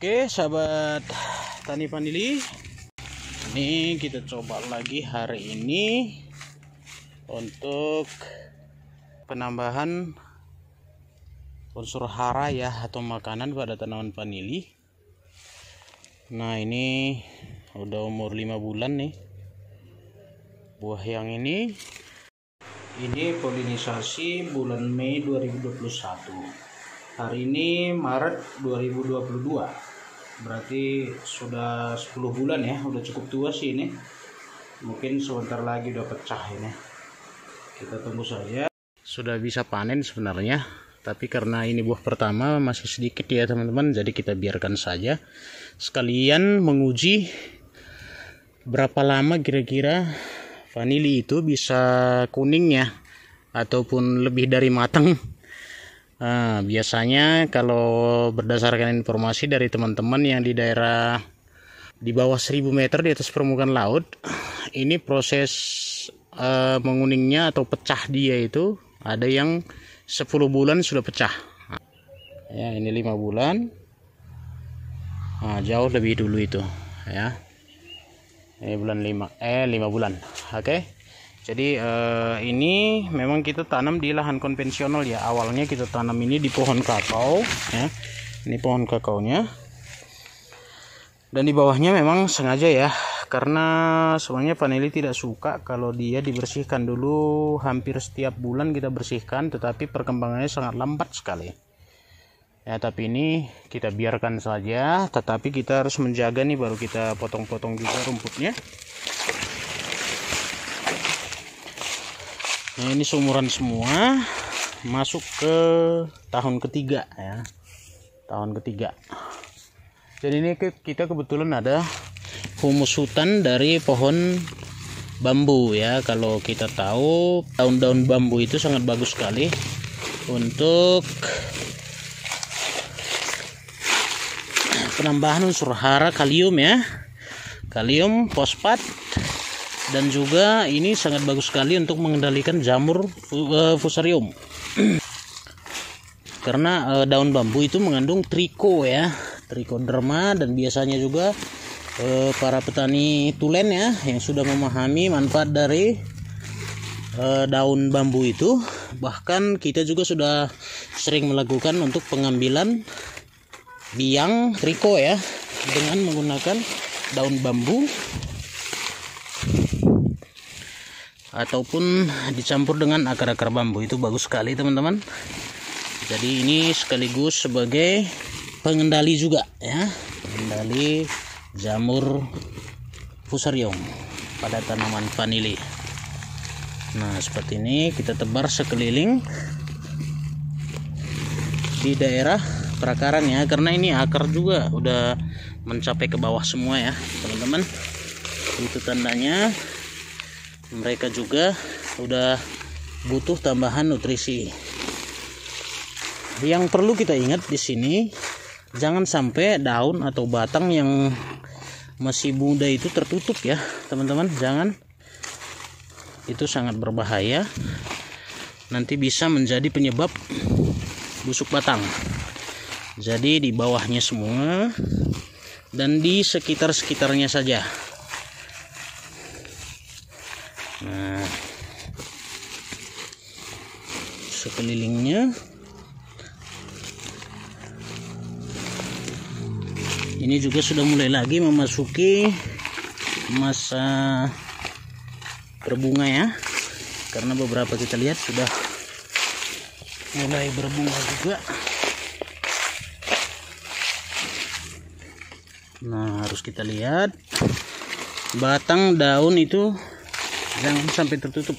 Oke sahabat tani vanili ini kita coba lagi hari ini untuk penambahan unsur hara ya atau makanan pada tanaman vanili nah ini udah umur 5 bulan nih buah yang ini ini polinisasi bulan Mei 2021 hari ini Maret 2022 berarti sudah 10 bulan ya udah cukup tua sih ini mungkin sebentar lagi udah pecah ini kita tunggu saja sudah bisa panen sebenarnya tapi karena ini buah pertama masih sedikit ya teman-teman jadi kita biarkan saja sekalian menguji berapa lama kira-kira vanili itu bisa kuning ya ataupun lebih dari matang Nah, biasanya kalau berdasarkan informasi dari teman-teman yang di daerah di bawah 1000 meter di atas permukaan laut, ini proses uh, menguningnya atau pecah dia itu ada yang 10 bulan sudah pecah. Ya, ini 5 bulan. Nah, jauh lebih dulu itu, ya. Ini eh, bulan 5 eh 5 bulan. Oke. Okay? jadi eh, ini memang kita tanam di lahan konvensional ya awalnya kita tanam ini di pohon kakao ya ini pohon nya. dan di bawahnya memang sengaja ya karena sebenarnya paneli tidak suka kalau dia dibersihkan dulu hampir setiap bulan kita bersihkan tetapi perkembangannya sangat lambat sekali ya tapi ini kita biarkan saja tetapi kita harus menjaga nih baru kita potong-potong juga rumputnya nah ini sumuran semua masuk ke tahun ketiga ya tahun ketiga jadi ini kita kebetulan ada humus hutan dari pohon bambu ya kalau kita tahu daun-daun bambu itu sangat bagus sekali untuk penambahan unsur hara kalium ya kalium fosfat dan juga ini sangat bagus sekali untuk mengendalikan jamur eh, fusarium karena eh, daun bambu itu mengandung triko ya trikoderma dan biasanya juga eh, para petani tulen ya yang sudah memahami manfaat dari daun bambu itu bahkan kita juga sudah sering melakukan untuk pengambilan biang triko ya dengan menggunakan daun bambu ataupun dicampur dengan akar-akar bambu itu bagus sekali teman-teman jadi ini sekaligus sebagai pengendali juga ya pengendali jamur fusarium pada tanaman vanili nah seperti ini kita tebar sekeliling di daerah perakaran ya karena ini akar juga udah mencapai ke bawah semua ya teman-teman itu tandanya mereka juga udah butuh tambahan nutrisi yang perlu kita ingat di sini jangan sampai daun atau batang yang masih muda itu tertutup ya teman-teman jangan itu sangat berbahaya nanti bisa menjadi penyebab busuk batang jadi di bawahnya semua dan di sekitar-sekitarnya saja sekelilingnya ini juga sudah mulai lagi memasuki masa berbunga ya karena beberapa kita lihat sudah mulai berbunga juga nah harus kita lihat batang daun itu jangan sampai tertutup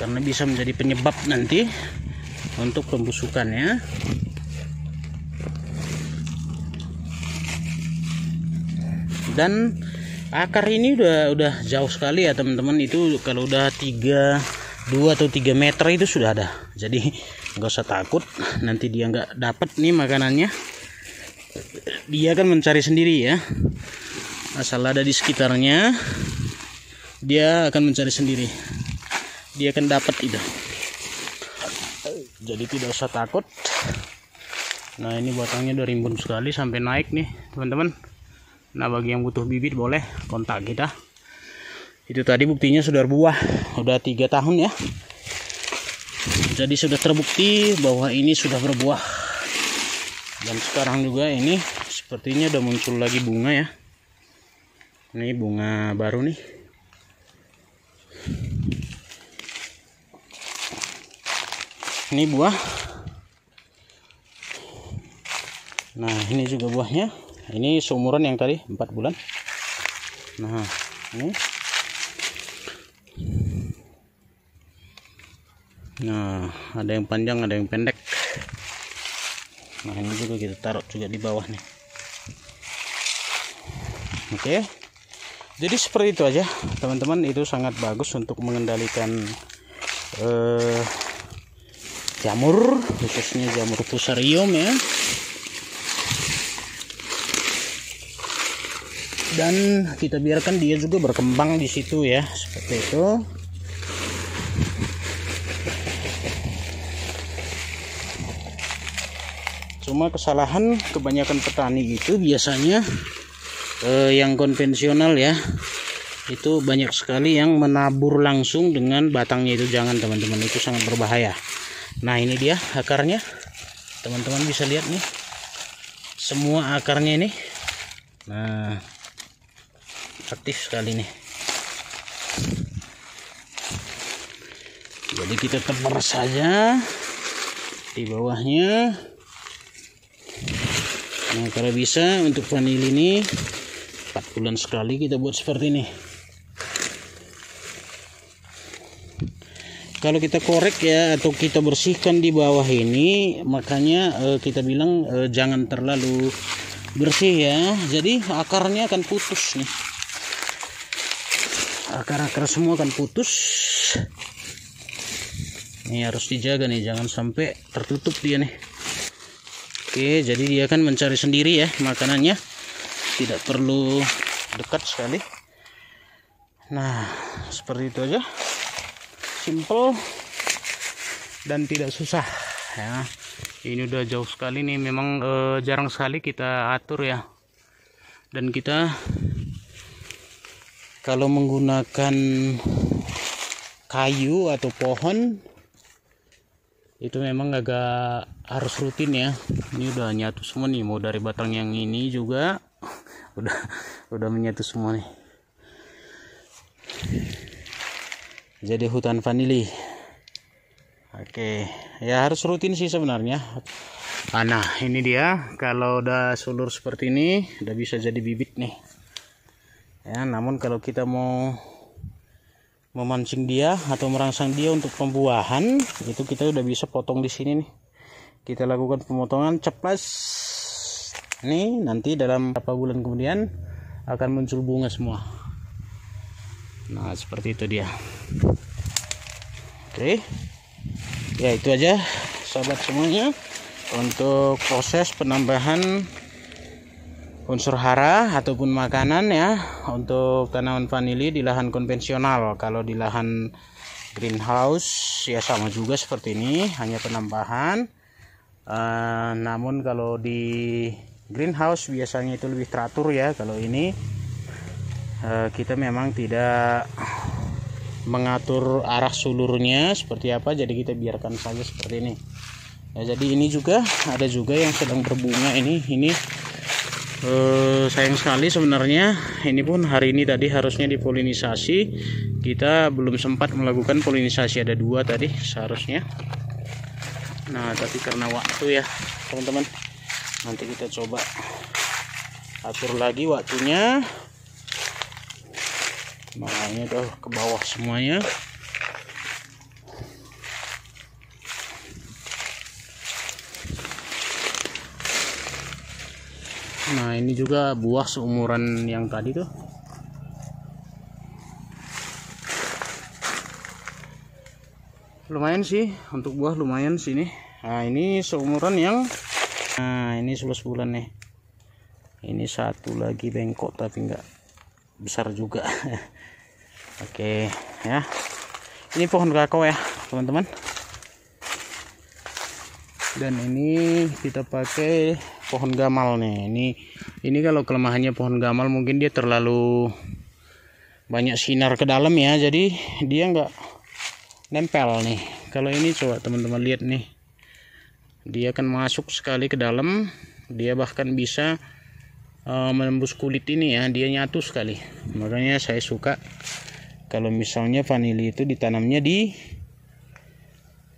karena bisa menjadi penyebab nanti untuk pembusukannya dan akar ini udah udah jauh sekali ya teman-teman itu kalau udah 3 2 atau 3 meter itu sudah ada jadi nggak usah takut nanti dia nggak dapat nih makanannya dia akan mencari sendiri ya asal ada di sekitarnya dia akan mencari sendiri dia akan dapat itu jadi tidak usah takut nah ini batangnya udah rimbun sekali sampai naik nih teman-teman nah bagi yang butuh bibit boleh kontak kita itu tadi buktinya sudah buah udah tiga tahun ya jadi sudah terbukti bahwa ini sudah berbuah dan sekarang juga ini sepertinya udah muncul lagi bunga ya ini bunga baru nih ini buah nah ini juga buahnya ini seumuran yang tadi 4 bulan nah ini nah ada yang panjang ada yang pendek nah ini juga kita taruh juga di bawah nih oke okay. jadi seperti itu aja teman-teman itu sangat bagus untuk mengendalikan eh, jamur khususnya jamur fusarium ya dan kita biarkan dia juga berkembang di situ ya seperti itu cuma kesalahan kebanyakan petani itu biasanya eh, yang konvensional ya itu banyak sekali yang menabur langsung dengan batangnya itu jangan teman-teman itu sangat berbahaya nah ini dia akarnya teman-teman bisa lihat nih semua akarnya ini nah aktif sekali nih jadi kita tebar saja di bawahnya nah kalau bisa untuk vanili ini 4 bulan sekali kita buat seperti ini kalau kita korek ya atau kita bersihkan di bawah ini makanya eh, kita bilang eh, jangan terlalu bersih ya jadi akarnya akan putus nih akar-akar semua akan putus ini harus dijaga nih jangan sampai tertutup dia nih oke jadi dia akan mencari sendiri ya makanannya tidak perlu dekat sekali nah seperti itu aja simple dan tidak susah ya ini udah jauh sekali nih memang e, jarang sekali kita atur ya dan kita kalau menggunakan kayu atau pohon itu memang agak harus rutin ya ini udah nyatu semua nih mau dari batang yang ini juga udah udah menyatu semua nih jadi hutan vanili oke ya harus rutin sih sebenarnya ah, nah ini dia kalau udah sulur seperti ini udah bisa jadi bibit nih ya namun kalau kita mau memancing dia atau merangsang dia untuk pembuahan itu kita udah bisa potong di sini nih kita lakukan pemotongan ceplas nih. nanti dalam beberapa bulan kemudian akan muncul bunga semua nah seperti itu dia oke ya itu aja sahabat semuanya untuk proses penambahan unsur hara ataupun makanan ya untuk tanaman vanili di lahan konvensional kalau di lahan greenhouse ya sama juga seperti ini hanya penambahan uh, namun kalau di greenhouse biasanya itu lebih teratur ya kalau ini uh, kita memang tidak mengatur arah sulurnya seperti apa jadi kita biarkan saja seperti ini ya, jadi ini juga ada juga yang sedang berbunga ini ini eh, sayang sekali sebenarnya ini pun hari ini tadi harusnya dipolinisasi kita belum sempat melakukan polinisasi ada dua tadi seharusnya nah tapi karena waktu ya teman-teman nanti kita coba atur lagi waktunya bawahnya tuh ke bawah semuanya nah ini juga buah seumuran yang tadi tuh lumayan sih untuk buah lumayan sih nih. nah ini seumuran yang nah ini 11 bulan nih ini satu lagi bengkok tapi enggak besar juga Oke ya. Ini pohon kakao ya teman-teman. Dan ini kita pakai pohon gamal nih. Ini ini kalau kelemahannya pohon gamal mungkin dia terlalu banyak sinar ke dalam ya. Jadi dia nggak nempel nih. Kalau ini coba teman-teman lihat nih. Dia akan masuk sekali ke dalam. Dia bahkan bisa uh, menembus kulit ini ya. Dia nyatu sekali. Makanya saya suka kalau misalnya vanili itu ditanamnya di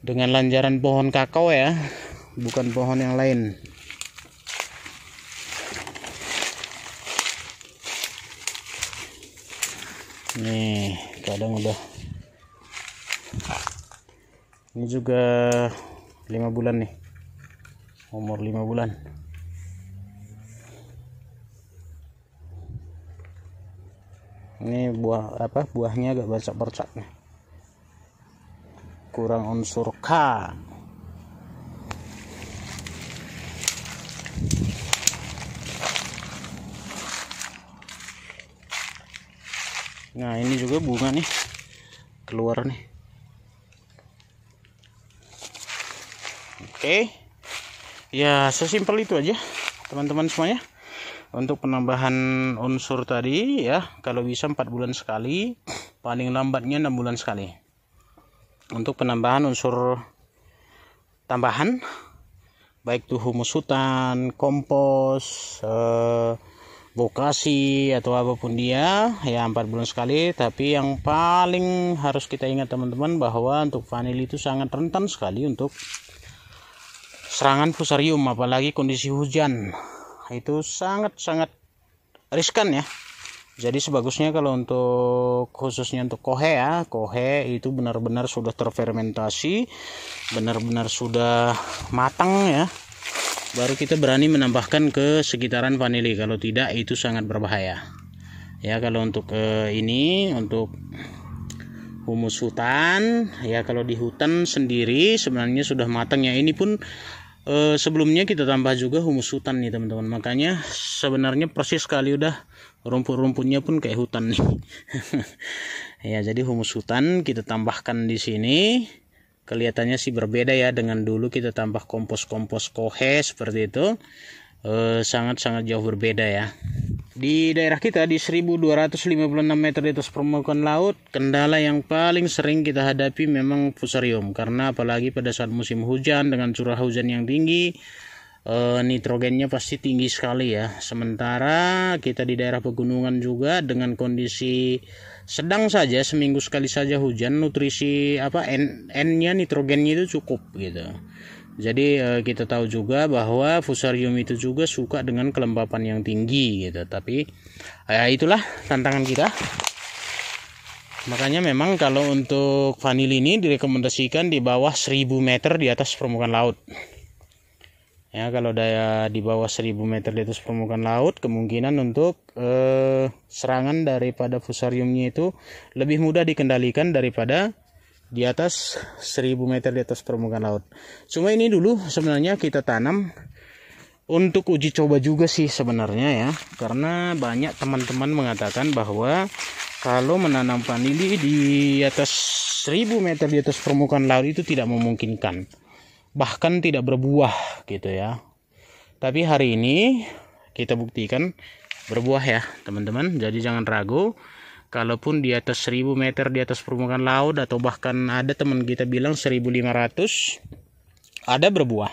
dengan lanjaran pohon kakao ya, bukan pohon yang lain. Nih, kadang udah. Ini juga lima bulan nih. Umur lima bulan. ini buah apa buahnya agak bercak-bercak nih kurang unsur K nah ini juga bunga nih keluar nih oke ya sesimpel itu aja teman-teman semuanya untuk penambahan unsur tadi ya kalau bisa 4 bulan sekali paling lambatnya 6 bulan sekali untuk penambahan unsur tambahan baik itu humus hutan kompos eh, vokasi atau apapun dia ya 4 bulan sekali tapi yang paling harus kita ingat teman-teman bahwa untuk vanili itu sangat rentan sekali untuk serangan fusarium apalagi kondisi hujan itu sangat-sangat riskan ya jadi sebagusnya kalau untuk khususnya untuk kohe ya kohe itu benar-benar sudah terfermentasi benar-benar sudah matang ya baru kita berani menambahkan ke sekitaran vanili kalau tidak itu sangat berbahaya ya kalau untuk eh, ini untuk humus hutan ya kalau di hutan sendiri sebenarnya sudah matang ya ini pun e, sebelumnya kita tambah juga humus hutan nih teman-teman makanya sebenarnya persis sekali udah rumput-rumputnya pun kayak hutan nih ya jadi humus hutan kita tambahkan di sini kelihatannya sih berbeda ya dengan dulu kita tambah kompos-kompos kohe seperti itu eh, sangat-sangat e, sangat -sangat jauh berbeda ya di daerah kita di 1256 meter di atas permukaan laut, kendala yang paling sering kita hadapi memang fusarium karena apalagi pada saat musim hujan dengan curah hujan yang tinggi eh, nitrogennya pasti tinggi sekali ya. Sementara kita di daerah pegunungan juga dengan kondisi sedang saja seminggu sekali saja hujan nutrisi apa N-nya nitrogennya itu cukup gitu. Jadi eh, kita tahu juga bahwa fusarium itu juga suka dengan kelembapan yang tinggi gitu. Tapi ya itulah tantangan kita. Makanya memang kalau untuk vanili ini direkomendasikan di bawah 1000 meter di atas permukaan laut. Ya, kalau daya di bawah 1000 meter di atas permukaan laut, kemungkinan untuk eh, serangan daripada fusariumnya itu lebih mudah dikendalikan daripada di atas 1000 meter di atas permukaan laut. Cuma ini dulu sebenarnya kita tanam untuk uji coba juga sih sebenarnya ya. Karena banyak teman-teman mengatakan bahwa kalau menanam vanili di atas 1000 meter di atas permukaan laut itu tidak memungkinkan. Bahkan tidak berbuah gitu ya. Tapi hari ini kita buktikan berbuah ya, teman-teman. Jadi jangan ragu kalaupun di atas 1000 meter di atas permukaan laut atau bahkan ada teman kita bilang 1500 ada berbuah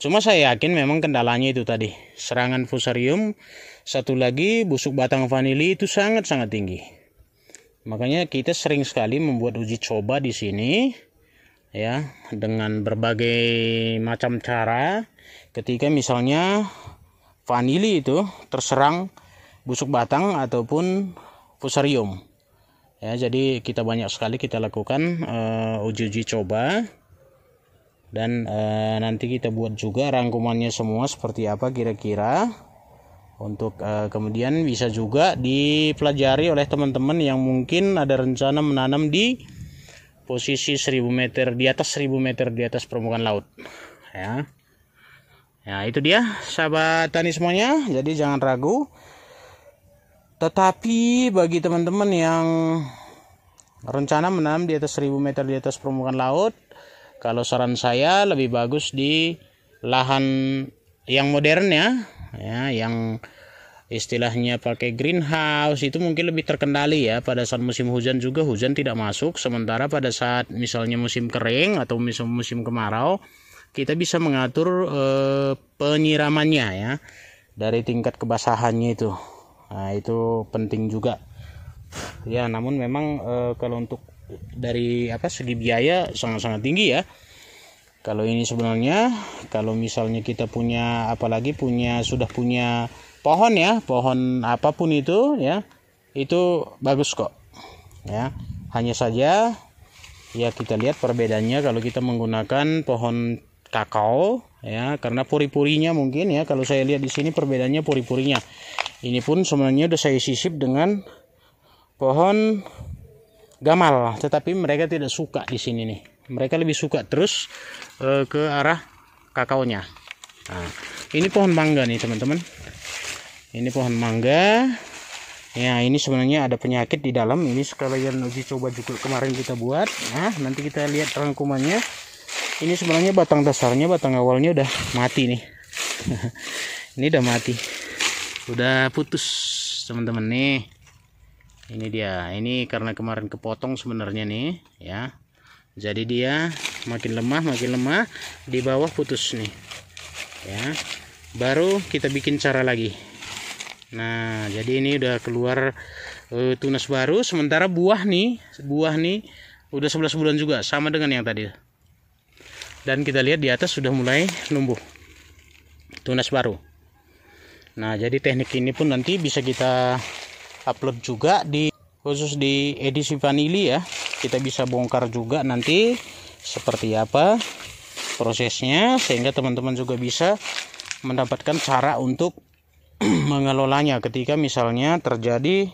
cuma saya yakin memang kendalanya itu tadi serangan fusarium satu lagi busuk batang vanili itu sangat-sangat tinggi makanya kita sering sekali membuat uji coba di sini ya dengan berbagai macam cara ketika misalnya vanili itu terserang busuk batang ataupun fusarium ya jadi kita banyak sekali kita lakukan uji uji uh, coba dan uh, nanti kita buat juga rangkumannya semua seperti apa kira-kira untuk uh, kemudian bisa juga dipelajari oleh teman-teman yang mungkin ada rencana menanam di posisi 1000 meter di atas 1000 meter di atas permukaan laut ya ya itu dia sahabat tani semuanya jadi jangan ragu tetapi bagi teman-teman yang rencana menanam di atas 1000 meter di atas permukaan laut, kalau saran saya lebih bagus di lahan yang modern ya, ya yang istilahnya pakai greenhouse itu mungkin lebih terkendali ya pada saat musim hujan juga hujan tidak masuk sementara pada saat misalnya musim kering atau musim musim kemarau kita bisa mengatur eh, penyiramannya ya dari tingkat kebasahannya itu nah itu penting juga ya namun memang e, kalau untuk dari apa segi biaya sangat-sangat tinggi ya kalau ini sebenarnya kalau misalnya kita punya apalagi punya sudah punya pohon ya pohon apapun itu ya itu bagus kok ya hanya saja ya kita lihat perbedaannya kalau kita menggunakan pohon kakao ya karena puri-purinya mungkin ya kalau saya lihat di sini perbedaannya puri-purinya ini pun sebenarnya sudah saya sisip dengan pohon gamal tetapi mereka tidak suka di sini nih mereka lebih suka terus uh, ke arah kakaonya nah, ini pohon mangga nih teman-teman ini pohon mangga ya ini sebenarnya ada penyakit di dalam ini sekalian uji coba juga kemarin kita buat nah nanti kita lihat rangkumannya ini sebenarnya batang dasarnya batang awalnya udah mati nih ini udah mati udah putus teman-teman nih ini dia ini karena kemarin kepotong sebenarnya nih ya jadi dia makin lemah makin lemah di bawah putus nih ya baru kita bikin cara lagi nah jadi ini udah keluar e, tunas baru sementara buah nih buah nih udah 11 bulan juga sama dengan yang tadi dan kita lihat di atas sudah mulai numbuh tunas baru nah jadi teknik ini pun nanti bisa kita upload juga di khusus di edisi vanili ya kita bisa bongkar juga nanti seperti apa prosesnya sehingga teman-teman juga bisa mendapatkan cara untuk mengelolanya ketika misalnya terjadi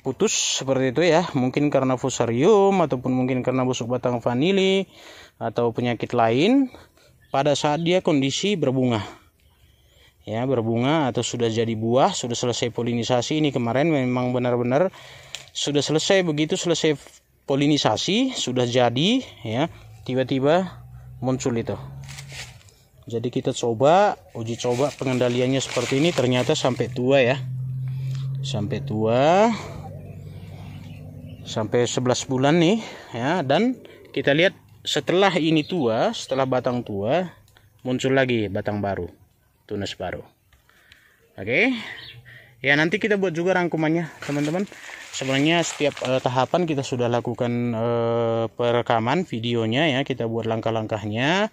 putus seperti itu ya mungkin karena fusarium ataupun mungkin karena busuk batang vanili atau penyakit lain pada saat dia kondisi berbunga ya berbunga atau sudah jadi buah sudah selesai polinisasi ini kemarin memang benar-benar sudah selesai begitu selesai polinisasi sudah jadi ya tiba-tiba muncul itu jadi kita coba uji coba pengendaliannya seperti ini ternyata sampai tua ya sampai tua sampai 11 bulan nih ya dan kita lihat setelah ini tua setelah batang tua muncul lagi batang baru tunas baru oke ya nanti kita buat juga rangkumannya teman-teman sebenarnya setiap uh, tahapan kita sudah lakukan uh, perekaman videonya ya kita buat langkah-langkahnya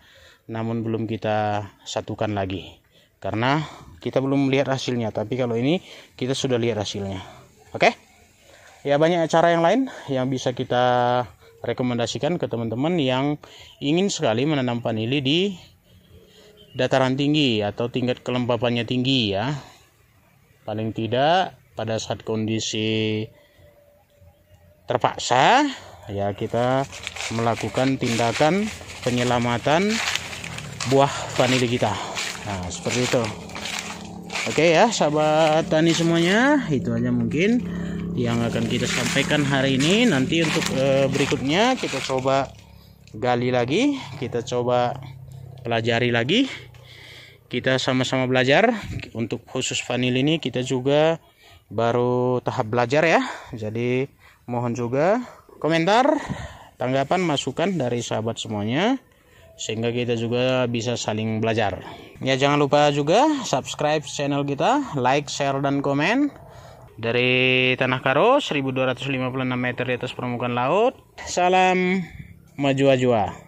namun belum kita satukan lagi karena kita belum melihat hasilnya tapi kalau ini kita sudah lihat hasilnya oke okay? ya banyak cara yang lain yang bisa kita rekomendasikan ke teman-teman yang ingin sekali menanam vanili di dataran tinggi atau tingkat kelembapannya tinggi ya. Paling tidak pada saat kondisi terpaksa ya kita melakukan tindakan penyelamatan buah vanili kita. Nah, seperti itu. Oke ya, sahabat tani semuanya, itu aja mungkin yang akan kita sampaikan hari ini nanti untuk uh, berikutnya kita coba gali lagi kita coba pelajari lagi kita sama-sama belajar untuk khusus vanil ini kita juga baru tahap belajar ya jadi mohon juga komentar tanggapan masukan dari sahabat semuanya sehingga kita juga bisa saling belajar. Ya jangan lupa juga subscribe channel kita, like, share dan komen dari Tanah Karo 1256 meter di atas permukaan laut. Salam maju-ajua.